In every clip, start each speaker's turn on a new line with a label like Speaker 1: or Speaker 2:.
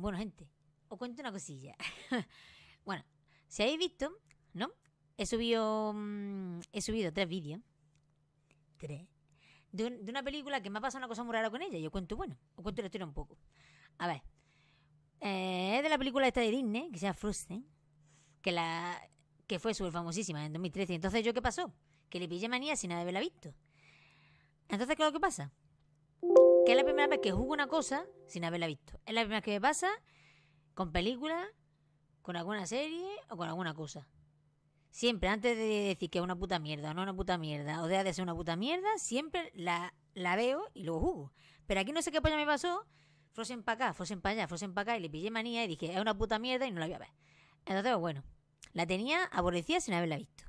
Speaker 1: Bueno, gente, os cuento una cosilla. bueno, si habéis visto, ¿no? He subido, mm, he subido tres vídeos. Tres. De, una película que me ha pasado una cosa muy rara con ella. Yo cuento, bueno, os cuento la historia un poco. A ver. Eh, es de la película esta de Disney, que se llama Frozen, que, la, que fue súper famosísima en 2013. Entonces, ¿yo qué pasó? Que le pillé manía sin haberla visto. Entonces, ¿qué es lo que pasa? es la primera vez que jugo una cosa sin haberla visto. Es la primera vez que me pasa con película, con alguna serie o con alguna cosa. Siempre, antes de decir que es una puta mierda o no una puta mierda, o deja de ser una puta mierda, siempre la, la veo y luego jugo. Pero aquí no sé qué polla me pasó. Frozen para acá, Frozen para allá, Frozen para acá, y le pillé manía y dije, es una puta mierda y no la voy a ver. Entonces, bueno, la tenía aborrecida sin haberla visto.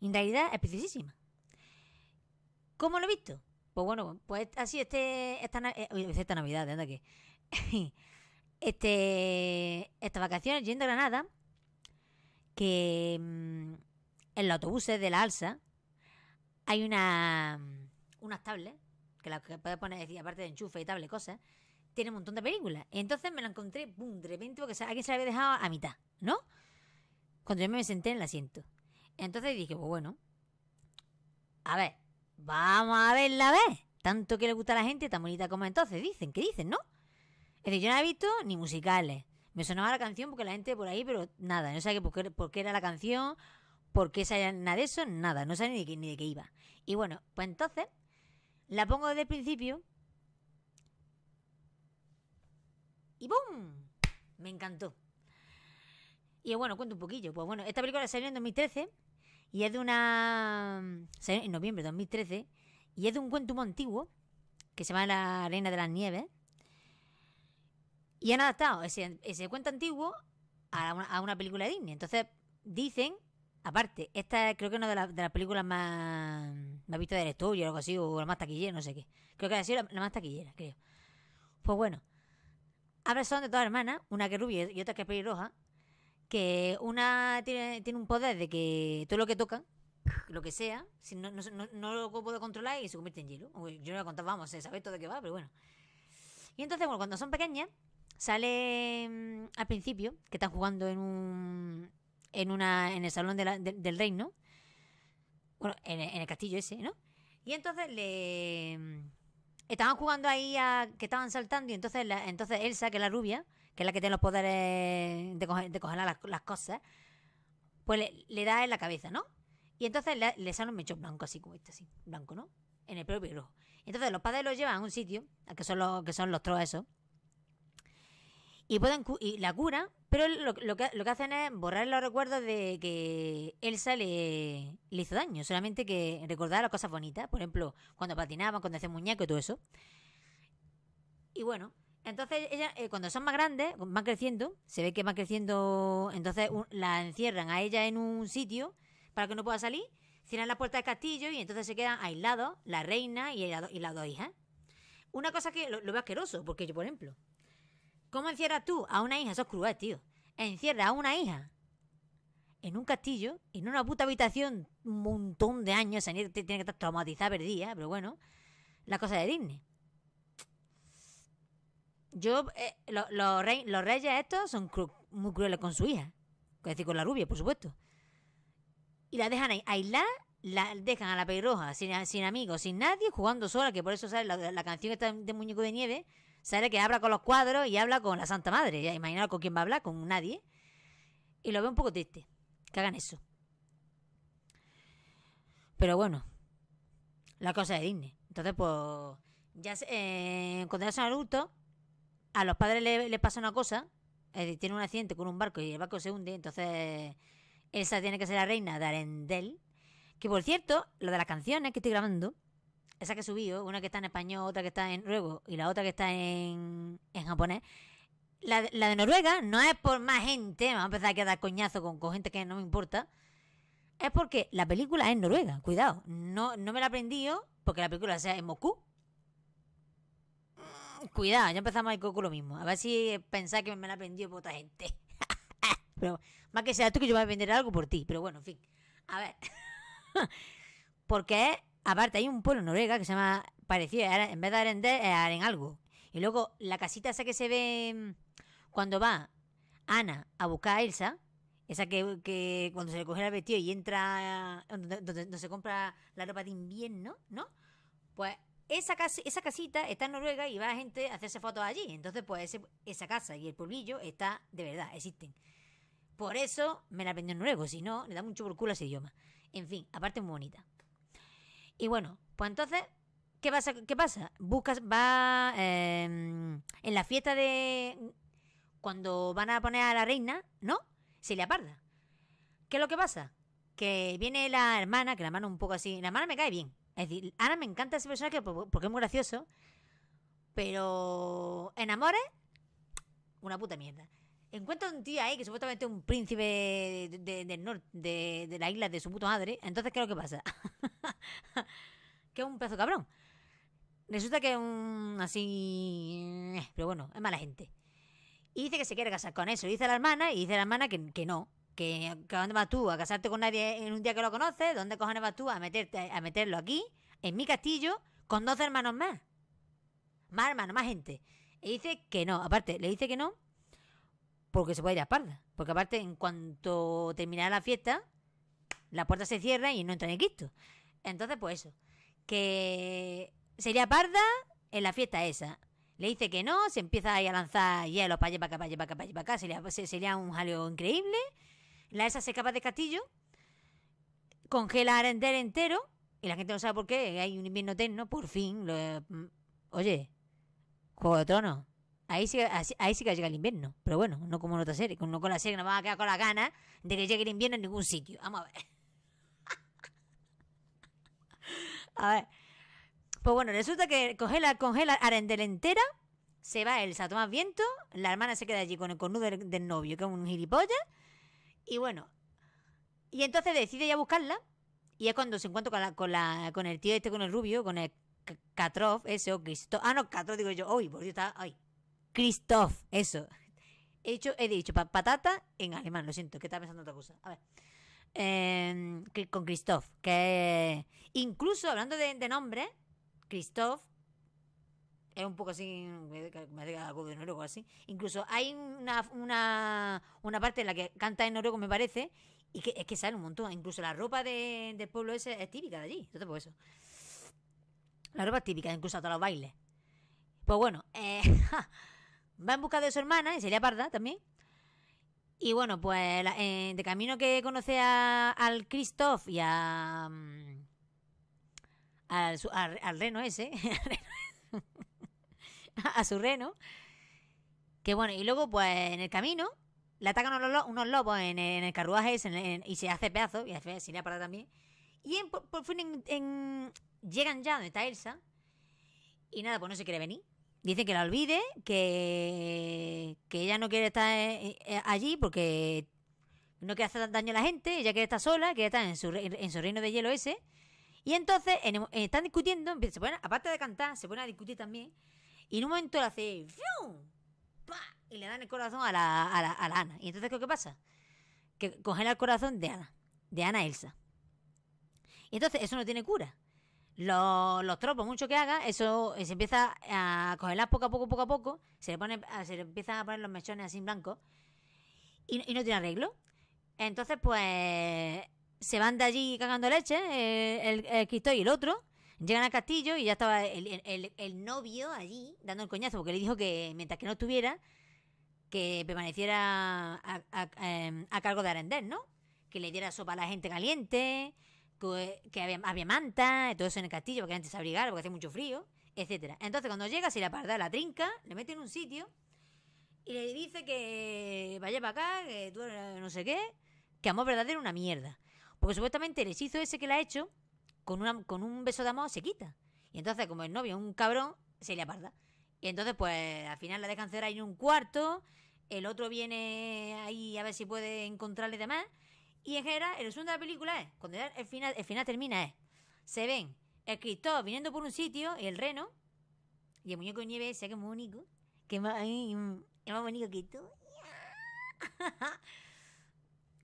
Speaker 1: Y en realidad es ¿Cómo lo he visto? Pues bueno, pues así este esta, eh, esta Navidad, anda aquí. Este estas vacaciones yendo a Granada que mm, en los autobuses de la Alsa hay una mm, unas tablets que las que puedes poner, aparte de enchufe y tablet, cosas, tiene un montón de películas. entonces me la encontré, ¡Bum! de que porque alguien se la había dejado a mitad, ¿no? Cuando yo me senté en el asiento. Entonces dije, pues bueno, a ver, Vamos a verla, ver. Tanto que le gusta a la gente, tan bonita como entonces. Dicen, ¿qué dicen, no? Es decir, yo no he visto ni musicales. Me sonaba la canción porque la gente por ahí, pero nada. No sabía por qué, era la canción, por qué nada de eso, nada. No sabía ni de, qué, ni de qué iba. Y bueno, pues entonces la pongo desde el principio. Y ¡bum! Me encantó. Y bueno, cuento un poquillo. Pues bueno, esta película salió en 2013. Y es de una... en noviembre de 2013. Y es de un cuento muy antiguo que se llama La Reina de las Nieves. Y han adaptado ese, cuento antiguo a una, película de Disney. Entonces, dicen, aparte, esta creo que es una de, las películas más, más vistas del estudio o algo así, o la más taquillera, no sé qué. Creo que ha sido la, más taquillera, creo. Pues bueno, habla son de dos hermanas, una que es rubia y otra que es pelirroja, que una tiene, un poder de que todo lo que toca, lo que sea, si no, lo puedo controlar y se convierte en hielo. Yo no lo contaba, vamos, se sabe todo de qué va, pero bueno. Y entonces, bueno, cuando son pequeñas, sale mm, al principio, que están jugando en un. en una. en el salón del reino. Bueno, en, el castillo ese, ¿no? Y entonces le. Mm, estaban jugando ahí a. que estaban saltando. Y entonces la, entonces Elsa, que es la rubia, que es la que tiene los poderes de, coger, las, cosas, pues le, da en la cabeza, ¿no? Y entonces le, salen sale un mechón blanco, así como este, así, blanco, ¿no? En el propio rojo. Entonces los padres lo llevan a un sitio, que son los, que son los y, pueden, la cura pero lo, que, hacen es borrar los recuerdos de que Elsa le, le hizo daño, solamente que recordar las cosas bonitas, por ejemplo, cuando patinaban, cuando hacían muñeco y todo eso. Y bueno, entonces, ella, eh, cuando son más grandes, van creciendo, se ve que van creciendo, entonces la encierran a ella en un sitio para que no pueda salir, cierran la puerta del castillo y entonces se quedan aislados la reina y, y las dos hijas. Una cosa que lo, veo asqueroso, porque yo, por ejemplo, ¿cómo encierras tú a una hija? Eso es cruel, tío. Encierras a una hija en un castillo, en una puta habitación, un montón de años, tiene que estar traumatizada, perdida, pero bueno, la cosa de Disney. Yo, eh, los reyes estos son muy crueles con su hija. Es decir, con la rubia, por supuesto. Y la dejan ahí, aislada, la dejan a la pelirroja, sin, sin amigos, sin nadie, jugando sola, que por eso sale la, la canción está de Muñeco de Nieve, sale que habla con los cuadros y habla con la Santa Madre. Ya con quién va a hablar, con nadie. Y lo veo un poco triste, que hagan eso. Pero bueno, la cosa de Disney. Entonces, pues, ya eh, cuando ya son adultos, a los padres le, pasa una cosa, eh, tiene un accidente con un barco y el barco se hunde, entonces esa tiene que ser la reina de Arendelle. Que por cierto, lo de las canciones que estoy grabando, esa que he subido, una que está en español, otra que está en ruego y la otra que está en, japonés, la, de Noruega no es por más gente, me va a empezar a quedar coñazo con, gente que no me importa, es porque la película es en Noruega, cuidado, no, no me la aprendí aprendido porque la película sea en Moku. Cuidado, ya empezamos ir con lo mismo. A ver si eh, pensáis que me la vendió por otra gente. pero más que sea tú que yo voy a vender algo por ti. Pero bueno, en fin. A ver. Porque, aparte, hay un pueblo en Noruega que se llama parecido. En vez de Arender, es algo Y luego la casita esa que se ve mm, cuando va Ana a buscar a Elsa. Esa que, cuando se le coge el vestido y entra eh, donde se compra la ropa de invierno, ¿no? Pues esa, casa, esa casita está en Noruega y va gente a hacerse fotos allí. Entonces, pues esa casa y el polvillo está de verdad, existen. Por eso me la aprendió en noruego, si no, le da mucho por culo ese idioma. En fin, aparte muy bonita. Y bueno, pues entonces, ¿qué pasa? ¿Qué pasa? Buscas, va em, en la fiesta de... Cuando van a poner a la reina, ¿no? Se le aparda. ¿Qué es lo que pasa? Que viene la hermana, que la mano un poco así... La mano me cae bien, es decir, ahora me encanta ese personaje porque es muy gracioso. Pero en una puta mierda. Encuentro un tío ahí que supuestamente es un príncipe del norte, de, la isla de su puta madre. Entonces, ¿qué es lo que pasa? que es un pedazo cabrón. Resulta que es un así. Eh, pero bueno, es mala gente. Y dice que se quiere casar con eso. dice a la hermana, y dice a la hermana que no que, dónde vas tú a casarte con nadie en un día que lo conoces, dónde cojones vas tú a meterte a meterlo aquí, en mi castillo, con 12 hermanos más. Más hermanos, más gente. Y dice que no, aparte, le dice que no, porque se puede ir a parda Porque aparte, en cuanto terminara la fiesta, la puerta se cierra y no entra ni Cristo. Entonces, pues eso. Que sería parda en la fiesta esa. Le dice que no, se empieza ahí a lanzar hielo para allá, para acá, para allá, para acá, para acá. Sería, sería un jaleo increíble. La esa se escapa de castillo, congela a Arendelle entero, y la gente no sabe por qué, hay un invierno eterno, por fin. Mm, oye, Juego de Tronos. Ahí sí, ahí sí que llega el invierno, pero bueno, no como en otra serie, no con la serie, nos vamos a quedar con la gana de que llegue el invierno en ningún sitio. Vamos a ver. a ver. Pues bueno, resulta que congela, congela Arendelle entera, se va Elsa a viento, la hermana se queda allí con el cornudo del, del novio, que es un gilipollas, y bueno, y entonces decide ya buscarla. Y es cuando se encuentra con, el tío este, con el rubio, con el Katrov, eso, o Ah, no, Katrov, digo yo. Uy, por Dios, está. Ay, Christoph, eso. He dicho, he dicho patata en alemán, lo siento, que estaba pensando otra cosa. A ver. Em, con Christoph, que incluso hablando de, nombre, nombre es un poco así, me algo de noruego así. Incluso hay una, una, parte en la que canta en noruego, me parece, y que es que sale un montón. Incluso la ropa del pueblo ese es típica de allí. Pues eso. La ropa es típica, incluso todos los bailes. Pues bueno, eh, va en busca de su hermana, y sería parda también. Y bueno, pues eh, de camino que conoce a, al Christoph y a. Mm, al, al reno ese. a su reno. Que bueno, y luego pues en el camino le atacan unos, lobos en, el carruaje y se hace pedazo y se le parado también. Y por, fin llegan ya donde está Elsa y nada, pues no se quiere venir. dicen que la olvide, que, que ella no quiere estar eh, eh, allí porque no quiere hacer daño a la gente, ella quiere estar sola, quiere estar en su, en su reino de hielo ese. Y entonces eh, están discutiendo, aparte de cantar, se ponen a discutir también y en un momento le hace. Y le dan el corazón a la, Ana. Y entonces, ¿qué pasa? Que congela el corazón de Ana. De Ana Elsa. Y entonces, eso no tiene cura. Los, tropos, mucho que haga, eso eh, se empieza a congelar poco a poco, poco a poco, se le, pone, se empiezan a poner los mechones así en blanco y, no tiene arreglo. Entonces, pues se van de allí cagando leche, eh, el, el y el otro, Llegan al Castillo y ya estaba el, novio allí dando el coñazo porque le dijo que mientras que no estuviera, que permaneciera a, em, cargo de arrender, ¿no? Que le diera sopa a la gente caliente, que, había, manta, todo eso en el castillo, porque antes se abrigara, porque hace mucho frío, etcétera. Entonces cuando llega, se le aparta la trinca, le mete en un sitio y le dice que vaya para acá, que tú no sé qué, que amor verdadero una mierda. Porque supuestamente el hechizo ese que le ha hecho con, una, con un beso de amor se quita. Y entonces, como el novio es un cabrón, se le aparta. Y entonces, pues al final la dejan cerrar en un cuarto, el otro viene ahí a ver si puede encontrarle demás. Y en general, el resumen de la película es, cuando ya el final, el final termina, es, se ven el Cristo viniendo por un sitio, y el reno, y el muñeco de nieve ese que es muy bonito, que es más, bonito que tú.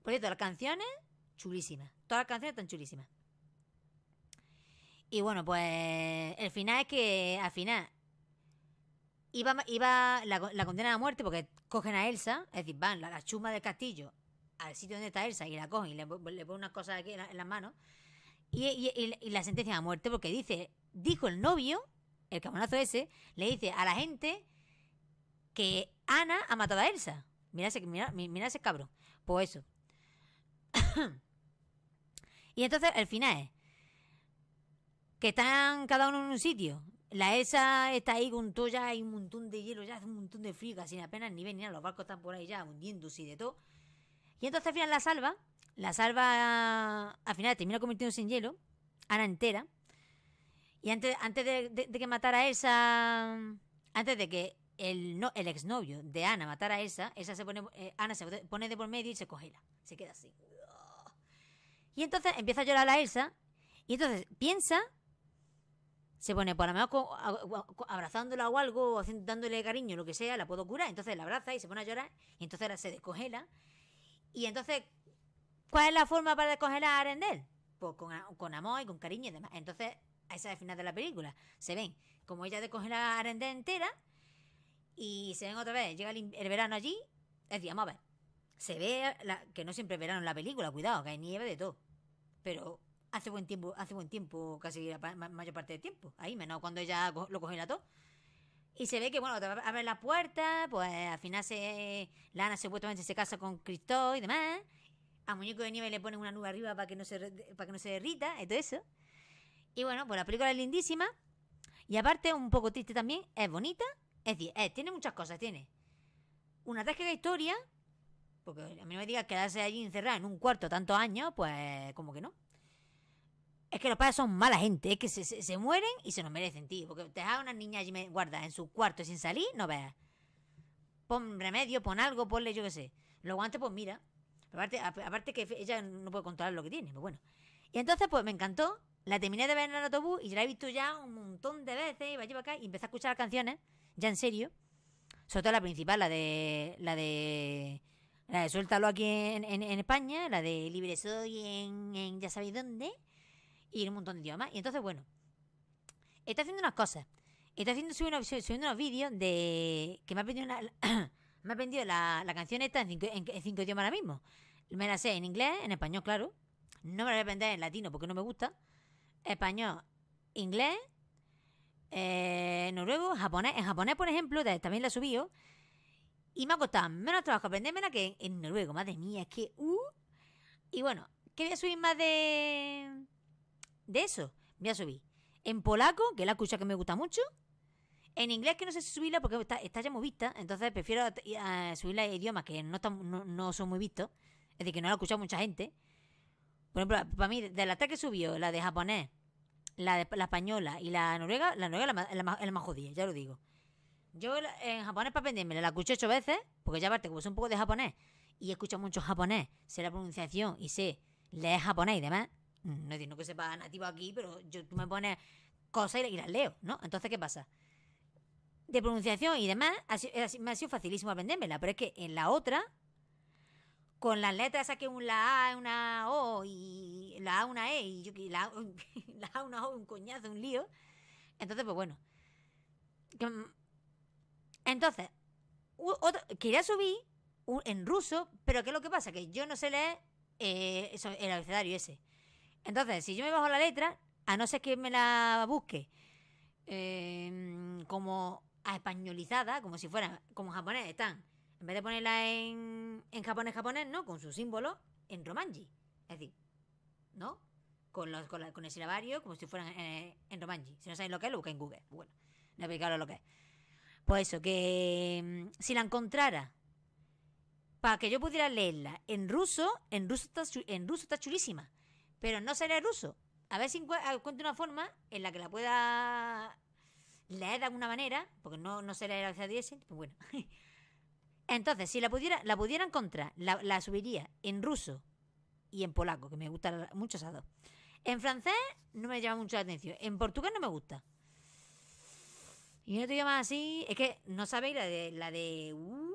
Speaker 1: por cierto, las canciones, chulísimas. Todas las canciones están chulísimas. Y bueno, pues el final es que al final iba, iba la, la condena a muerte porque cogen a Elsa, es decir, van a la chuma del castillo al sitio donde está Elsa y la cogen y le, ponen unas cosas aquí en, las manos y, la sentencia a muerte porque dice, dijo el novio, el camonazo ese, le dice a la gente que Ana ha matado a Elsa. Mira ese, mira, mira ese cabrón. Pues eso. y entonces el final es, que están cada uno en un sitio. La ESA está ahí con todo ya, hay un montón de hielo, ya hace un montón de frío, casi apenas ni ven ni nada, los barcos están por ahí ya hundiéndose y de todo. Y entonces al final la salva, la salva al final termina convirtiéndose en hielo, Ana entera. Y antes, antes de, que matara a esa, antes de que el, no, el exnovio de Ana matara a esa, esa se pone, eh, Ana se pone de por medio y se congela, se queda así. Y entonces empieza a llorar la Elsa y entonces piensa se pone, por lo menos abrazándola o algo, o dándole cariño, lo que sea, la puedo curar. Entonces la abraza y se pone a llorar, y entonces se descongela. Y entonces, ¿cuál es la forma para descongelar pues a Arendel? Pues con, amor y con cariño y demás. Entonces, esa es el final de la película. Se ven como ella descongela a Arendel entera, y se ven otra vez. Llega el, verano allí, es día a ver. Se ve que no siempre es verano en la película, cuidado, que hay nieve de todo. Pero hace buen tiempo, hace buen tiempo, casi la mayor parte del tiempo. Ahí, menos cuando ella lo la todo. Y se ve que, bueno, abre la puerta, pues al final se, Lana supuestamente se casa con Cristo y demás. A Muñeco de Nieve le ponen una nube arriba para que no se, para que no se derrita, y todo eso. Y bueno, pues la película es lindísima. Y aparte, un poco triste también, es bonita. Es, es eh, tiene muchas cosas, tiene una trágica historia, porque a mí no me digas quedarse allí encerrada en un cuarto tantos años, pues como que no. Es que los padres son mala gente, es que se, mueren y se nos merecen, tío. Porque te a una niña allí guarda en su cuarto sin salir, no veas. Pon remedio, pon algo, ponle yo qué sé. Luego antes, pues mira. Aparte, aparte que ella no puede controlar lo que tiene, pero pues bueno. Y entonces, pues me encantó. La terminé de ver en el autobús y la he visto ya un montón de veces. Iba para acá y empecé a escuchar las canciones, ya en serio. Sobre todo la principal, la de. La de. La de Suéltalo aquí en, España, la de Libre Soy en, en Ya sabéis dónde y en un montón de idiomas. Y entonces, bueno, está haciendo unas cosas. Está haciendo, subiendo, subiendo unos vídeos de. que me ha aprendido, me ha la, canción esta en cinco, idiomas ahora mismo. Me la sé en inglés, en español, claro. No me la voy a aprender en latino porque no me gusta. Español, inglés, eh, noruego, japonés. En japonés, por ejemplo, también la he subido. Y me ha costado menos trabajo aprendérmela que en noruego. Madre mía, es que. Uh. Y bueno, quería subir más de de eso voy a subir. En polaco, que es la escucha que me gusta mucho. En inglés, que no sé si subirla porque está, ya muy vista. Entonces prefiero ah, subirla idiomas que no, no, son muy vistos. Es decir, que no la escucha mucha gente. Por ejemplo, para mí, de ataque que subió, la de japonés, la, de, española y la noruega, la noruega es la, más jodida, ya lo digo. Yo en japonés para aprenderme la escuché ocho veces, porque ya aparte, como soy un poco de japonés y escucho mucho japonés, sé la pronunciación y sé leer japonés y demás, no es no que sepa nativo aquí, pero yo, tú me pones cosas y, las leo, ¿no? Entonces, ¿qué pasa? De pronunciación y demás, me ha sido facilísimo aprendérmela, pero es que en la otra, con las letras esas que un la A, una O y la A, una E, y, la, A, una O, un coñazo, un lío. Entonces, pues bueno. Mm, entonces, quería subir en ruso, pero ¿qué es lo que pasa? Que yo no sé leer eh, el abecedario ese. Entonces, si yo me bajo la letra, a no ser que me la busque em, como a españolizada, como si fuera, como japonés, están, en vez de ponerla en, japonés, japonés, ¿no? Con su símbolo, en romanji. Es decir, ¿no? Con, el silabario, como si fuera eh, en, romanji. Si no sabéis lo que es, lo busquéis en Google. Bueno, no explicado lo que es. Pues eso, que em, si la encontrara para que yo pudiera leerla en ruso, en ruso en ruso está chulísima pero no seré ruso. A ver si encuentro ah, una forma en la que la pueda leer de alguna manera, porque no, no será la a pues bueno. Entonces, si la pudiera, la pudiera encontrar, la, subiría en ruso y en polaco, que me gusta mucho esas dos. En francés no me llama mucho la atención. En portugués no me gusta. Y no te llama así. Es que no sabéis la de. La de. Uh,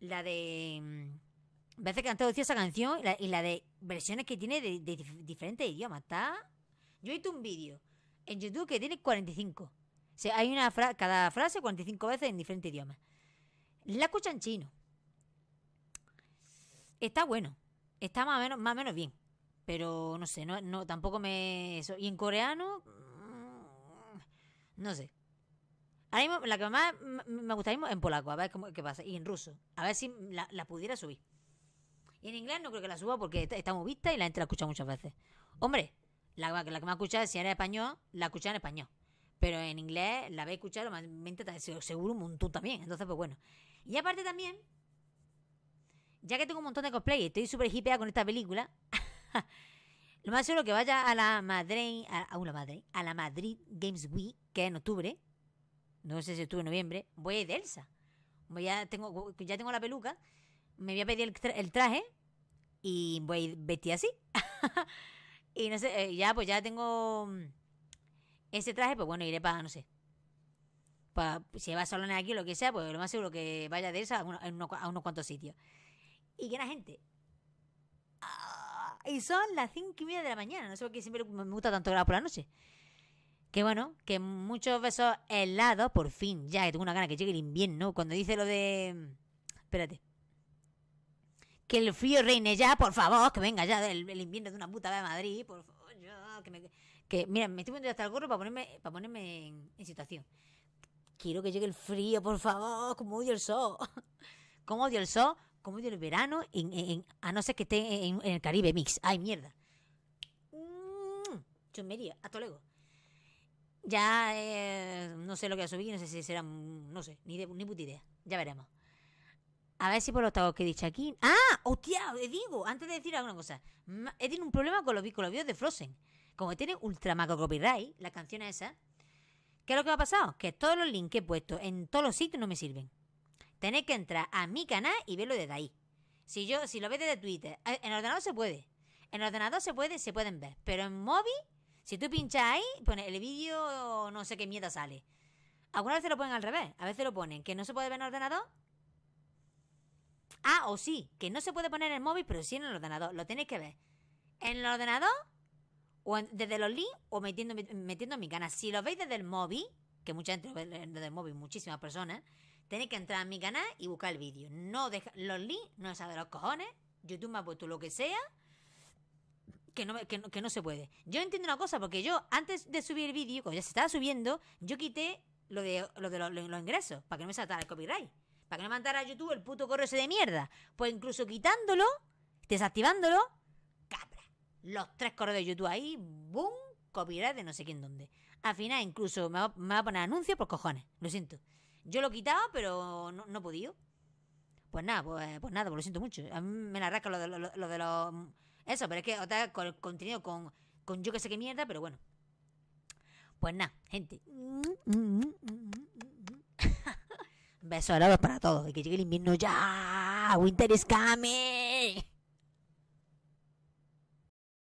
Speaker 1: la de. Mm, veces que han esa canción y la de versiones que tiene de, diferentes idiomas. ¿Está? Yo he visto un vídeo en YouTube que tiene 45. O sea, hay una cada frase 45 veces en diferentes idiomas. La escucha en chino. Está bueno. Está más o menos, bien. Pero no sé, no, tampoco me. Y en coreano. Mm, no sé. la que más me gusta es en polaco, a ver cómo, qué pasa. Y en ruso. A ver si la pudiera subir. Y en inglés no creo que la suba porque estamos vista y la gente la escucha muchas veces. Hombre, la, que me ha escuchado, si era español, la escucha en español. Pero en inglés la habéis escuchado seguro un montón también. Entonces, pues bueno. Y aparte también, ya que tengo un montón de cosplay y estoy súper hipeada con esta película, lo más seguro que vaya a la Madrid, a, a la Madrid Games Week, que es en octubre, no sé si octubre o noviembre, voy a ir de Elsa. Ya tengo, ya tengo la peluca me voy a pedir el, traje y voy a vestida así. y no sé, eh, ya pues ya tengo mm, ese traje, pues bueno, iré para, no sé. si va a salones aquí o lo que sea, pues lo más seguro que vaya de esa a, unos cuantos sitios. Y que la gente. Ah, y son las cinco y media de la mañana. No sé por qué siempre me gusta tanto grabar por la noche. Que bueno, que muchos besos helados, por fin, ya, que tengo una gana que llegue el invierno. Cuando dice lo de. Mm, espérate que el frío reine ya, por favor, que venga ya el, invierno de una puta vez a Madrid, por favor, que me... Que, mira, me estoy poniendo hasta el gorro para ponerme, para ponerme en, situación. Quiero que llegue el frío, por favor, como odio el sol. como odio el sol, como odio el verano, a no ser que esté en, el Caribe Mix. ¡Ay, mierda! Mm, Chumería, hasta luego. Ya eh, no sé lo que va a subir, no sé si será, mm, no sé, ni, ni puta idea. Ya veremos. A ver si por los tacos que he dicho aquí. ¡Ah! ¡Hostia! Eh, digo, antes de decir alguna cosa. He tenido un problema con los, vídeos de Frozen. Como tiene ultra macro copyright, las canciones esas. ¿Qué es lo que me ha pasado? Que todos los links que he puesto en todos los sitios no me sirven. Tenéis que entrar a mi canal y verlo desde ahí. Si yo, si lo ves desde Twitter, eh, en ordenador se puede. En ordenador se puede, se pueden ver. Pero en móvil, si tú pinchas ahí, pone el vídeo, no sé qué mierda sale. Algunas veces lo ponen al revés. A veces lo ponen que no se puede ver en ordenador Ah, o sí, que no se puede poner en el móvil, pero sí en el ordenador. Lo tenéis que ver. En el ordenador, o desde los links, o metiendo, metiendo en mi canal. Si lo veis desde el móvil, que mucha gente lo ve desde el móvil, muchísimas personas, tenéis que entrar a mi canal y buscar el vídeo. No los links no es los cojones. YouTube me ha puesto lo que sea. Que no, que, no, se puede. Yo entiendo una cosa, porque yo antes de subir el vídeo, cuando ya se estaba subiendo, yo quité lo de, lo de los, los ingresos, para que no me saltara el copyright. Para que no mandara a YouTube el puto correo ese de mierda. Pues incluso quitándolo, desactivándolo, cabra, Los tres correos de YouTube ahí, boom, copyright de no sé quién dónde. Al final incluso me va, a poner anuncios por cojones, lo siento. Yo lo quitaba, pero no, no he podido. Pues nada, pues, pues, nada, pues lo siento mucho. A mí me la rasca lo de, los... Mm, eso, pero es que otra con contenido con, con yo que sé qué mierda, pero bueno. Pues nada, gente. Besos dorados para todos. Y que llegue el invierno ya. Winter is coming.